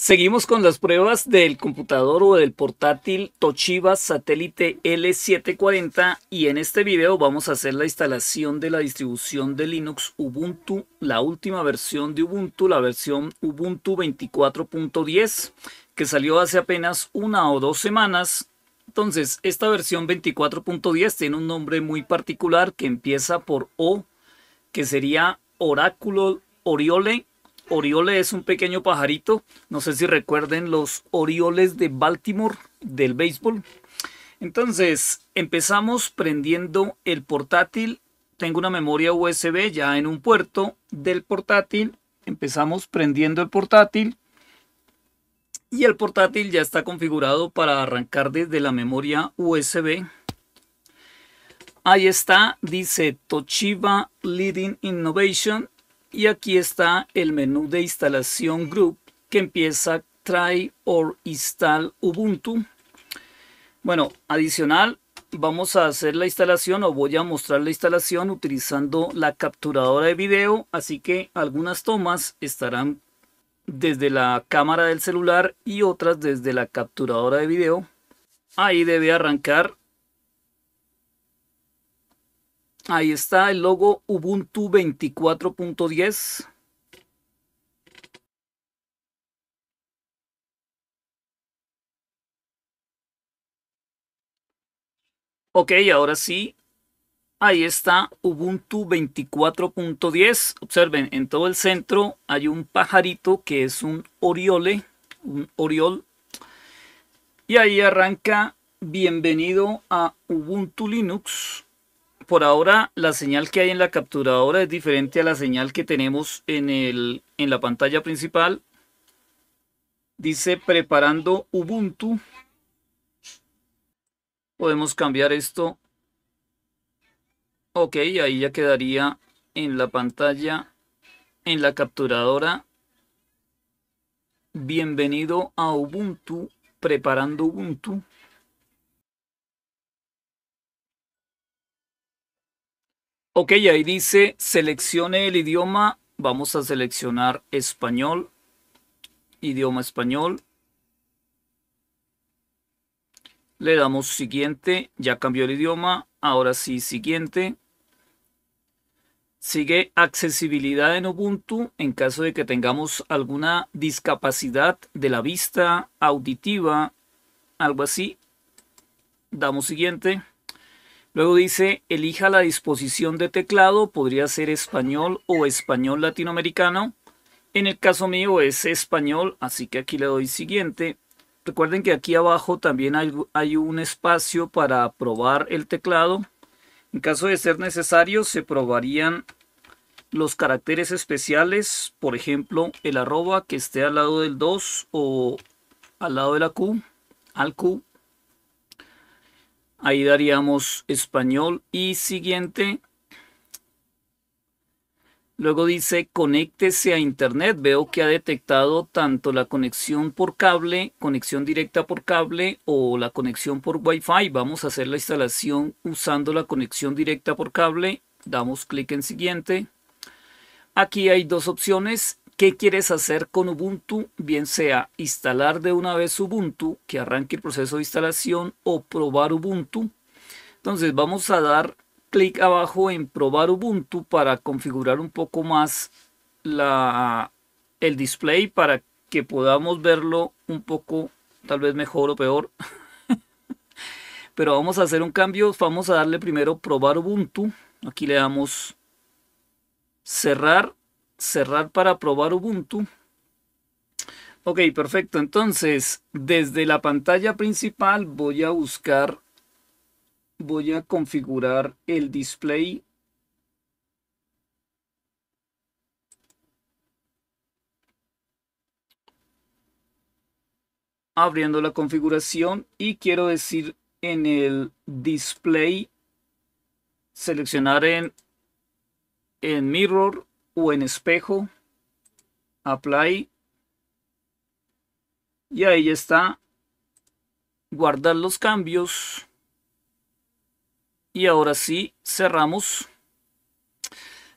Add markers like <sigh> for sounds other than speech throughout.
Seguimos con las pruebas del computador o del portátil Toshiba Satélite L740 y en este video vamos a hacer la instalación de la distribución de Linux Ubuntu, la última versión de Ubuntu, la versión Ubuntu 24.10 que salió hace apenas una o dos semanas. Entonces, esta versión 24.10 tiene un nombre muy particular que empieza por O, que sería Oráculo Oriole Oriole es un pequeño pajarito, no sé si recuerden los Orioles de Baltimore del béisbol. Entonces, empezamos prendiendo el portátil. Tengo una memoria USB ya en un puerto del portátil. Empezamos prendiendo el portátil. Y el portátil ya está configurado para arrancar desde la memoria USB. Ahí está, dice Toshiba Leading Innovation y aquí está el menú de instalación group que empieza try or install Ubuntu. Bueno, adicional, vamos a hacer la instalación o voy a mostrar la instalación utilizando la capturadora de video. Así que algunas tomas estarán desde la cámara del celular y otras desde la capturadora de video. Ahí debe arrancar Ahí está el logo Ubuntu 24.10. Ok, ahora sí. Ahí está Ubuntu 24.10. Observen, en todo el centro hay un pajarito que es un oriole, un oriol. Y ahí arranca, bienvenido a Ubuntu Linux por ahora la señal que hay en la capturadora es diferente a la señal que tenemos en, en la pantalla principal. Dice preparando Ubuntu. Podemos cambiar esto. Ok, ahí ya quedaría en la pantalla, en la capturadora. Bienvenido a Ubuntu, preparando Ubuntu. Ok, ahí dice, seleccione el idioma. Vamos a seleccionar español. Idioma español. Le damos siguiente. Ya cambió el idioma. Ahora sí, siguiente. Sigue accesibilidad en Ubuntu en caso de que tengamos alguna discapacidad de la vista, auditiva, algo así. Damos siguiente. Luego dice, elija la disposición de teclado, podría ser español o español latinoamericano. En el caso mío es español, así que aquí le doy siguiente. Recuerden que aquí abajo también hay, un espacio para probar el teclado. En caso de ser necesario, se probarían los caracteres especiales, por ejemplo, el arroba que esté al lado del 2 o al lado de la Q, al Q, Ahí daríamos español y siguiente. Luego dice conéctese a internet. Veo que ha detectado tanto la conexión por cable, conexión directa por cable o la conexión por Wi-Fi. Vamos a hacer la instalación usando la conexión directa por cable. Damos clic en siguiente. Aquí hay dos opciones, ¿Qué quieres hacer con Ubuntu? Bien sea instalar de una vez Ubuntu, que arranque el proceso de instalación, o probar Ubuntu. Entonces vamos a dar clic abajo en probar Ubuntu para configurar un poco más el display para que podamos verlo un poco, tal vez mejor o peor. <laughs> Pero vamos a hacer un cambio. Vamos a darle primero probar Ubuntu. Aquí le damos cerrar cerrar para probar Ubuntu. Ok, perfecto. Entonces, desde la pantalla principal voy a buscar, voy a configurar el display. Abriendo la configuración y quiero decir en el display, seleccionar en, en mirror en espejo, apply y ahí ya está guardar los cambios y ahora sí cerramos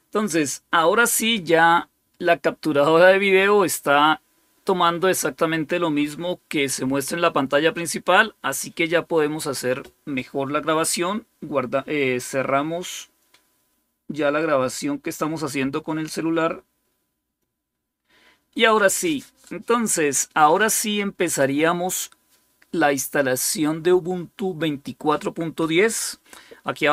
entonces ahora sí ya la capturadora de video está tomando exactamente lo mismo que se muestra en la pantalla principal así que ya podemos hacer mejor la grabación guarda eh, cerramos ya la grabación que estamos haciendo con el celular. Y ahora sí, entonces, ahora sí empezaríamos la instalación de Ubuntu 24.10. Aquí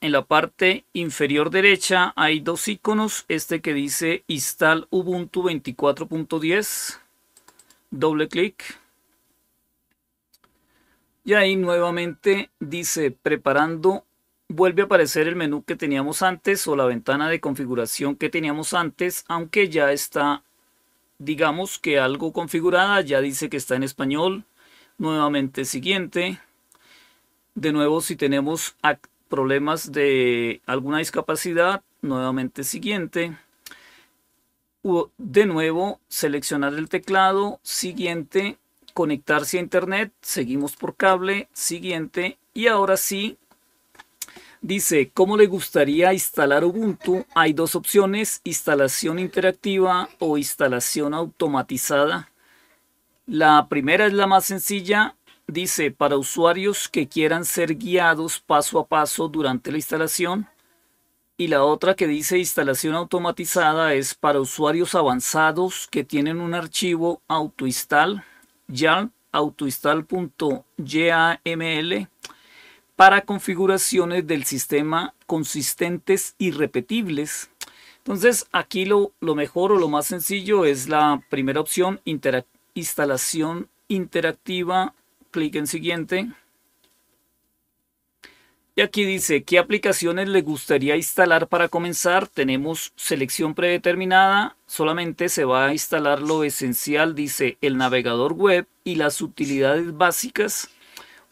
en la parte inferior derecha hay dos iconos. Este que dice Install Ubuntu 24.10. Doble clic. Y ahí nuevamente dice preparando vuelve a aparecer el menú que teníamos antes o la ventana de configuración que teníamos antes, aunque ya está, digamos que algo configurada, ya dice que está en español. Nuevamente siguiente. De nuevo, si tenemos problemas de alguna discapacidad, nuevamente siguiente. De nuevo, seleccionar el teclado, siguiente, conectarse a internet, seguimos por cable, siguiente. Y ahora sí, Dice, ¿cómo le gustaría instalar Ubuntu? Hay dos opciones, instalación interactiva o instalación automatizada. La primera es la más sencilla. Dice, para usuarios que quieran ser guiados paso a paso durante la instalación. Y la otra que dice instalación automatizada es para usuarios avanzados que tienen un archivo autoinstal yarn autoinstall.yaml para configuraciones del sistema consistentes y repetibles. Entonces aquí lo, mejor o lo más sencillo es la primera opción, instalación interactiva, clic en siguiente. Y aquí dice, ¿qué aplicaciones le gustaría instalar para comenzar? Tenemos selección predeterminada, solamente se va a instalar lo esencial, dice el navegador web y las utilidades básicas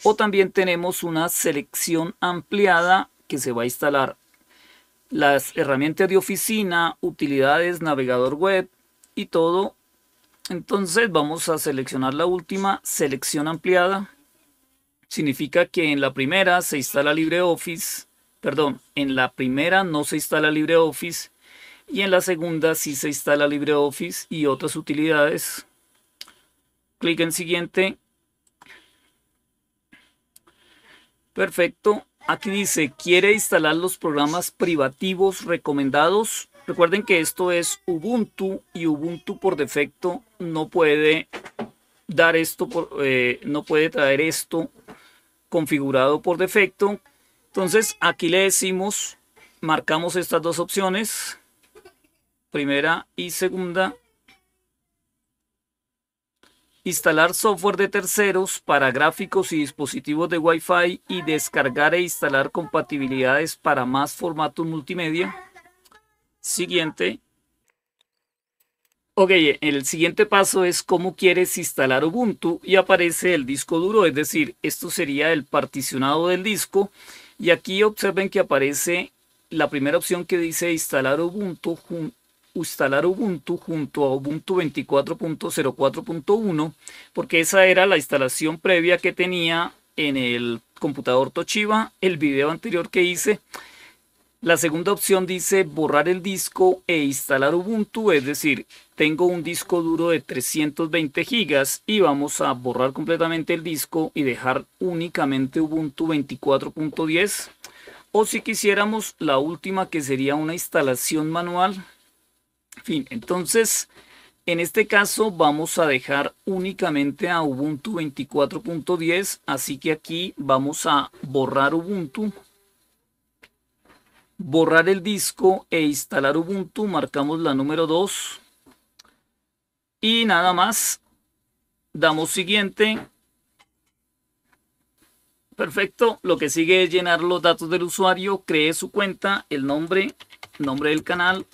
o también tenemos una selección ampliada que se va a instalar las herramientas de oficina, utilidades, navegador web y todo. Entonces vamos a seleccionar la última, selección ampliada. Significa que en la primera se instala LibreOffice, perdón, en la primera no se instala LibreOffice y en la segunda sí se instala LibreOffice y otras utilidades. Clic en siguiente Perfecto. Aquí dice, ¿quiere instalar los programas privativos recomendados? Recuerden que esto es Ubuntu y Ubuntu por defecto no puede dar esto, eh, no puede traer esto configurado por defecto. Entonces aquí le decimos, marcamos estas dos opciones, primera y segunda, instalar software de terceros para gráficos y dispositivos de Wi-Fi y descargar e instalar compatibilidades para más formatos multimedia. Siguiente. Ok, el siguiente paso es cómo quieres instalar Ubuntu y aparece el disco duro, es decir, esto sería el particionado del disco y aquí observen que aparece la primera opción que dice instalar Ubuntu instalar Ubuntu junto a Ubuntu 24.04.1 porque esa era la instalación previa que tenía en el computador Toshiba, el video anterior que hice. La segunda opción dice borrar el disco e instalar Ubuntu, es decir, tengo un disco duro de 320 gigas y vamos a borrar completamente el disco y dejar únicamente Ubuntu 24.10. O si quisiéramos la última que sería una instalación manual, Fin, entonces, en este caso vamos a dejar únicamente a Ubuntu 24.10, así que aquí vamos a borrar Ubuntu, borrar el disco e instalar Ubuntu, marcamos la número 2 y nada más, damos siguiente. Perfecto, lo que sigue es llenar los datos del usuario, cree su cuenta, el nombre, nombre del canal,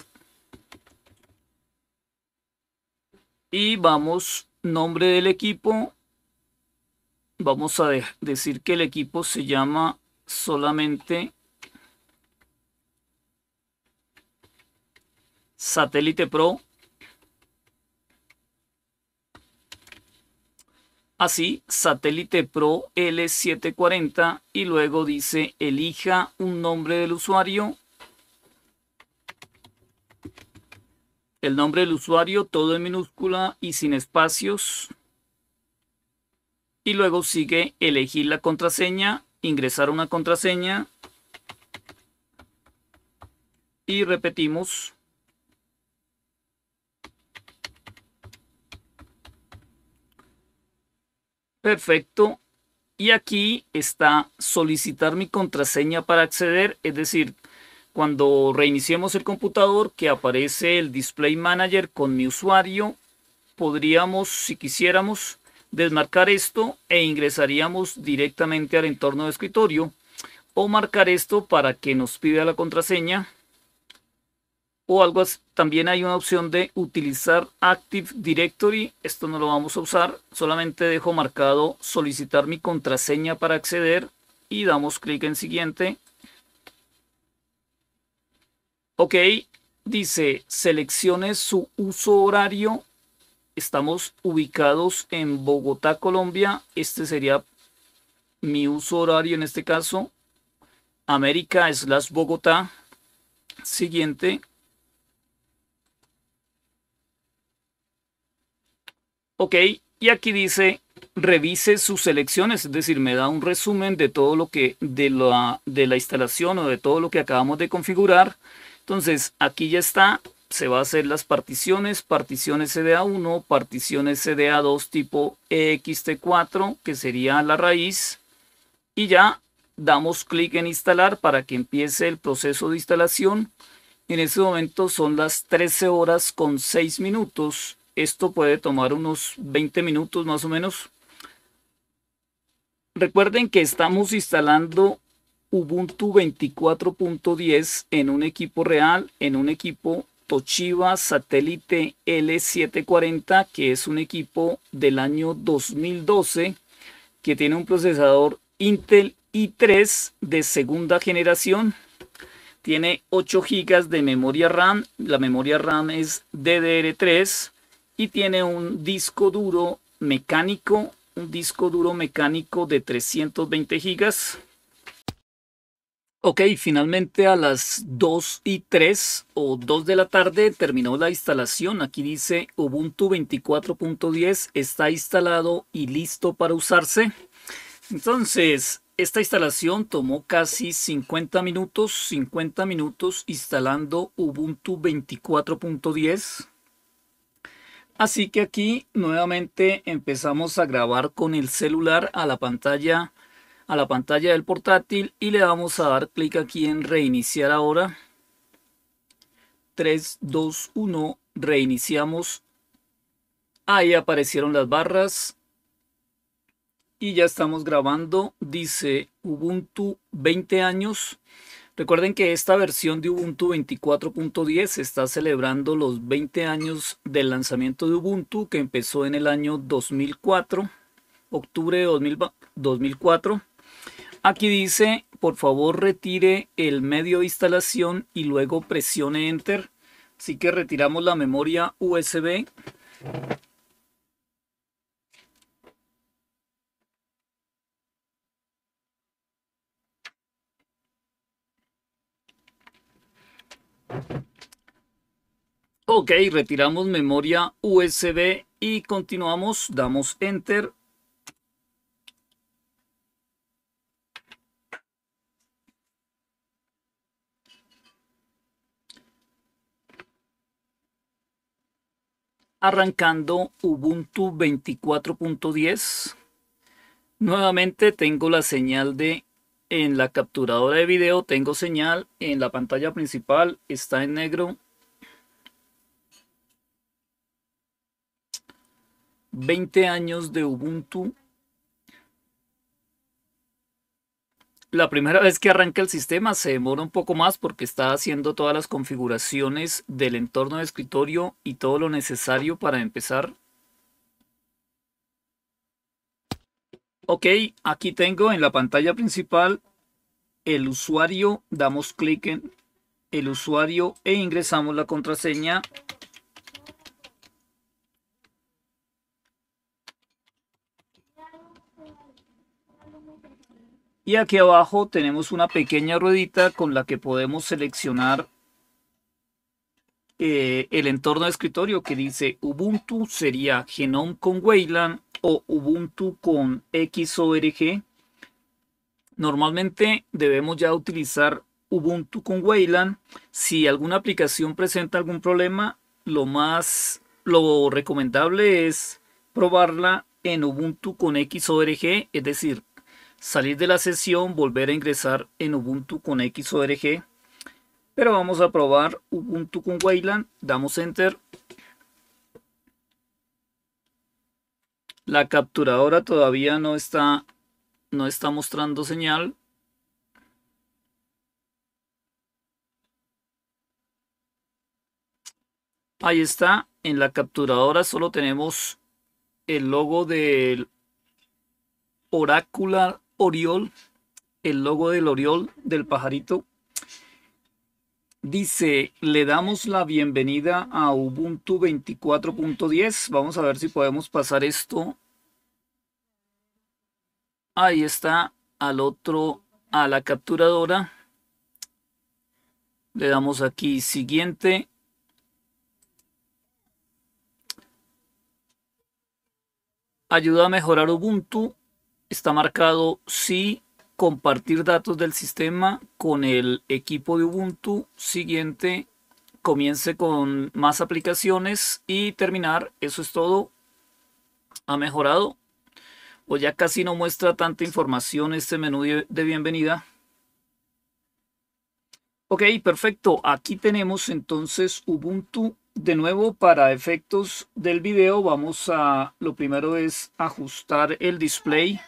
Y vamos, nombre del equipo. Vamos a decir que el equipo se llama solamente Satélite Pro. Así, Satélite Pro L740 y luego dice elija un nombre del usuario el nombre del usuario, todo en minúscula y sin espacios. Y luego sigue elegir la contraseña, ingresar una contraseña. Y repetimos. Perfecto. Y aquí está solicitar mi contraseña para acceder, es decir, cuando reiniciemos el computador que aparece el Display Manager con mi usuario, podríamos, si quisiéramos, desmarcar esto e ingresaríamos directamente al entorno de escritorio o marcar esto para que nos pida la contraseña o algo También hay una opción de utilizar Active Directory. Esto no lo vamos a usar. Solamente dejo marcado solicitar mi contraseña para acceder y damos clic en siguiente. Ok, dice, seleccione su uso horario. Estamos ubicados en Bogotá, Colombia. Este sería mi uso horario en este caso. América slash Bogotá. Siguiente. Ok, y aquí dice revise sus selecciones, es decir, me da un resumen de todo lo que de la, de la instalación o de todo lo que acabamos de configurar entonces, aquí ya está, se va a hacer las particiones, particiones A 1 particiones A 2 tipo EXT4, que sería la raíz, y ya damos clic en instalar para que empiece el proceso de instalación. En este momento son las 13 horas con 6 minutos. Esto puede tomar unos 20 minutos más o menos. Recuerden que estamos instalando Ubuntu 24.10 en un equipo real, en un equipo Toshiba Satellite L740, que es un equipo del año 2012 que tiene un procesador Intel i3 de segunda generación. Tiene 8 GB de memoria RAM, la memoria RAM es DDR3 y tiene un disco duro mecánico, un disco duro mecánico de 320 GB Ok, finalmente a las 2 y 3 o 2 de la tarde terminó la instalación. Aquí dice Ubuntu 24.10 está instalado y listo para usarse. Entonces, esta instalación tomó casi 50 minutos, 50 minutos instalando Ubuntu 24.10. Así que aquí nuevamente empezamos a grabar con el celular a la pantalla a la pantalla del portátil y le vamos a dar clic aquí en reiniciar ahora. 3, 2, 1, reiniciamos. Ahí aparecieron las barras. Y ya estamos grabando, dice Ubuntu 20 años. Recuerden que esta versión de Ubuntu 24.10 está celebrando los 20 años del lanzamiento de Ubuntu que empezó en el año 2004, octubre de 2004. Aquí dice, por favor retire el medio de instalación y luego presione Enter. Así que retiramos la memoria USB. Ok, retiramos memoria USB y continuamos, damos Enter arrancando Ubuntu 24.10. Nuevamente tengo la señal de en la capturadora de video, tengo señal en la pantalla principal, está en negro. 20 años de Ubuntu la primera vez que arranca el sistema se demora un poco más porque está haciendo todas las configuraciones del entorno de escritorio y todo lo necesario para empezar. Ok, aquí tengo en la pantalla principal el usuario, damos clic en el usuario e ingresamos la contraseña Y aquí abajo tenemos una pequeña ruedita con la que podemos seleccionar eh, el entorno de escritorio que dice Ubuntu sería Genome con Wayland o Ubuntu con XORG. Normalmente debemos ya utilizar Ubuntu con Wayland. Si alguna aplicación presenta algún problema, lo más lo recomendable es probarla en Ubuntu con XORG, es decir, salir de la sesión, volver a ingresar en Ubuntu con XORG. Pero vamos a probar Ubuntu con Wayland. Damos Enter. La capturadora todavía no está, no está mostrando señal. Ahí está. En la capturadora solo tenemos el logo del Oracular Oriol, el logo del Oriol, del pajarito, dice, le damos la bienvenida a Ubuntu 24.10. Vamos a ver si podemos pasar esto. Ahí está, al otro, a la capturadora. Le damos aquí siguiente. Ayuda a mejorar Ubuntu está marcado sí compartir datos del sistema con el equipo de Ubuntu. Siguiente, comience con más aplicaciones y terminar. Eso es todo. Ha mejorado. O ya casi no muestra tanta información este menú de bienvenida. Ok, perfecto. Aquí tenemos entonces Ubuntu de nuevo para efectos del video. Vamos a, lo primero es ajustar el display.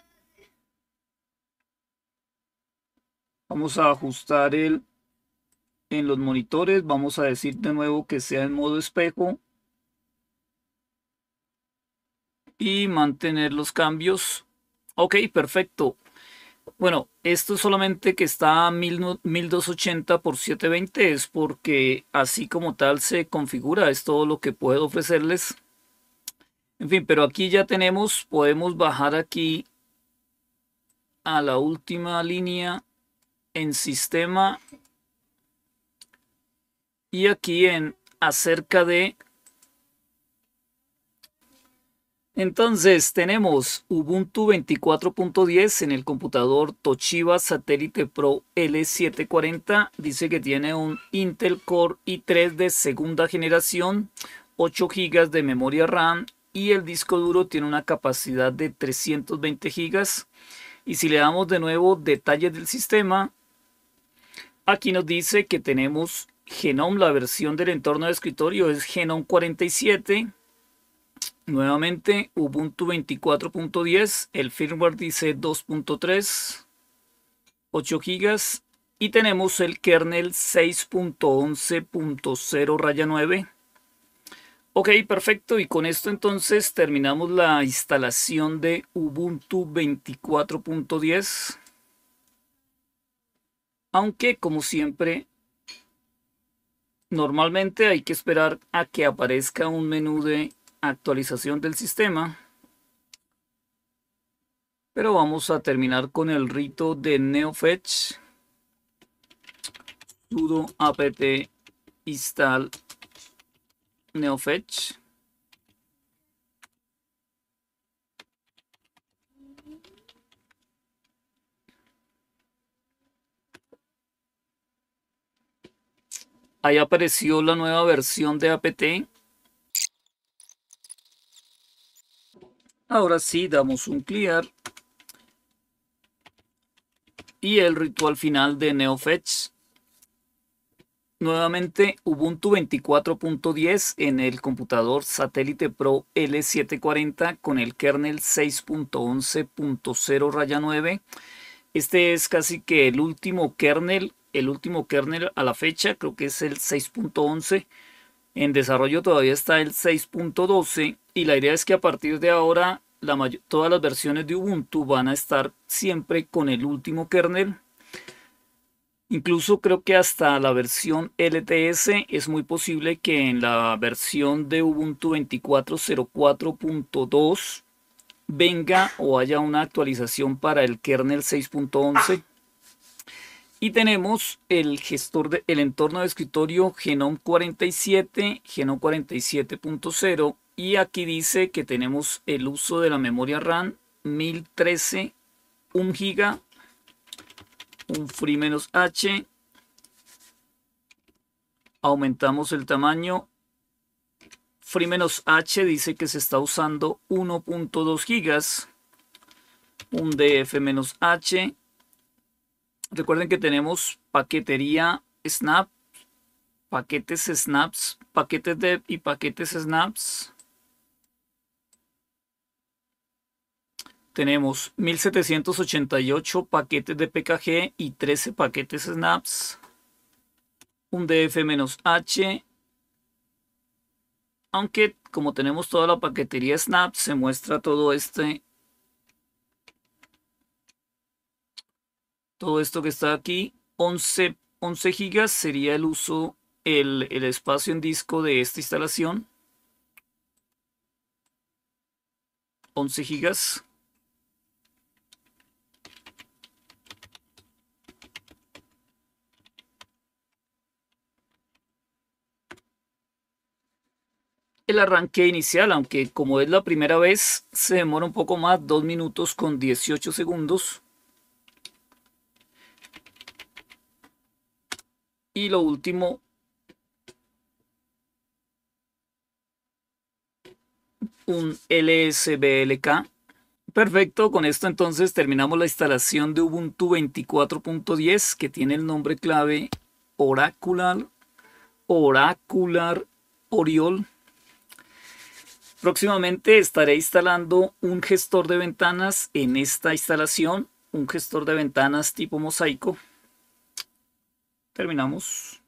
Vamos a ajustar el en los monitores. Vamos a decir de nuevo que sea en modo espejo. Y mantener los cambios. Ok, perfecto. Bueno, esto solamente que está a 1280 por 720 es porque así como tal se configura, es todo lo que puedo ofrecerles. En fin, pero aquí ya tenemos, podemos bajar aquí a la última línea en sistema y aquí en acerca de. Entonces tenemos Ubuntu 24.10 en el computador Toshiba Satellite Pro L740. Dice que tiene un Intel Core i3 de segunda generación, 8 GB de memoria RAM y el disco duro tiene una capacidad de 320 GB. Y si le damos de nuevo detalles del sistema, Aquí nos dice que tenemos Genome, la versión del entorno de escritorio es Genome 47. Nuevamente Ubuntu 24.10, el firmware dice 2.3, 8 GB y tenemos el kernel 6.11.0 9. Ok, perfecto. Y con esto entonces terminamos la instalación de Ubuntu 24.10. Aunque, como siempre, normalmente hay que esperar a que aparezca un menú de actualización del sistema. Pero vamos a terminar con el rito de NeoFetch sudo apt install neofetch Ahí apareció la nueva versión de APT. Ahora sí, damos un clear. Y el ritual final de NeoFetch. Nuevamente Ubuntu 24.10 en el computador satélite Pro L740 con el kernel 6.11.0 9. Este es casi que el último kernel el último kernel a la fecha, creo que es el 6.11. En desarrollo todavía está el 6.12 y la idea es que a partir de ahora todas las versiones de Ubuntu van a estar siempre con el último kernel. Incluso creo que hasta la versión LTS es muy posible que en la versión de Ubuntu 24.04.2 venga o haya una actualización para el kernel 6.11. Y tenemos el gestor del entorno de escritorio Genome 47, Genome 47.0. Y aquí dice que tenemos el uso de la memoria RAM 1013, 1 GB, un free H. Aumentamos el tamaño. Free H dice que se está usando 1.2 GB. Un DF H Recuerden que tenemos paquetería Snap, paquetes Snaps, paquetes de y paquetes Snaps. Tenemos 1788 paquetes de PKG y 13 paquetes Snaps. Un DF-H. Aunque como tenemos toda la paquetería Snap, se muestra todo este todo esto que está aquí, 11, 11 gigas sería el uso, el, el espacio en disco de esta instalación. 11 gigas. el arranque inicial, aunque como es la primera vez, se demora un poco más, 2 minutos con 18 segundos. Y lo último, un LSBLK. Perfecto, con esto entonces terminamos la instalación de Ubuntu 24.10 que tiene el nombre clave Oracular, Oracular Oriol. Próximamente estaré instalando un gestor de ventanas en esta instalación, un gestor de ventanas tipo mosaico terminamos.